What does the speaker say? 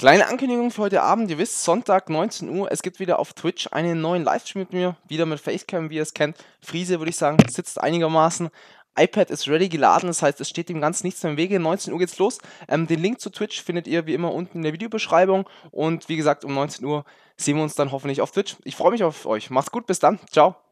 Kleine Ankündigung für heute Abend. Ihr wisst, Sonntag 19 Uhr. Es gibt wieder auf Twitch einen neuen Livestream mit mir. Wieder mit Facecam, wie ihr es kennt. Friese, würde ich sagen, sitzt einigermaßen. iPad ist ready geladen, das heißt, es steht dem Ganzen nichts mehr im Wege. 19 Uhr geht's los. Ähm, den Link zu Twitch findet ihr wie immer unten in der Videobeschreibung. Und wie gesagt, um 19 Uhr sehen wir uns dann hoffentlich auf Twitch. Ich freue mich auf euch. Macht's gut, bis dann. Ciao.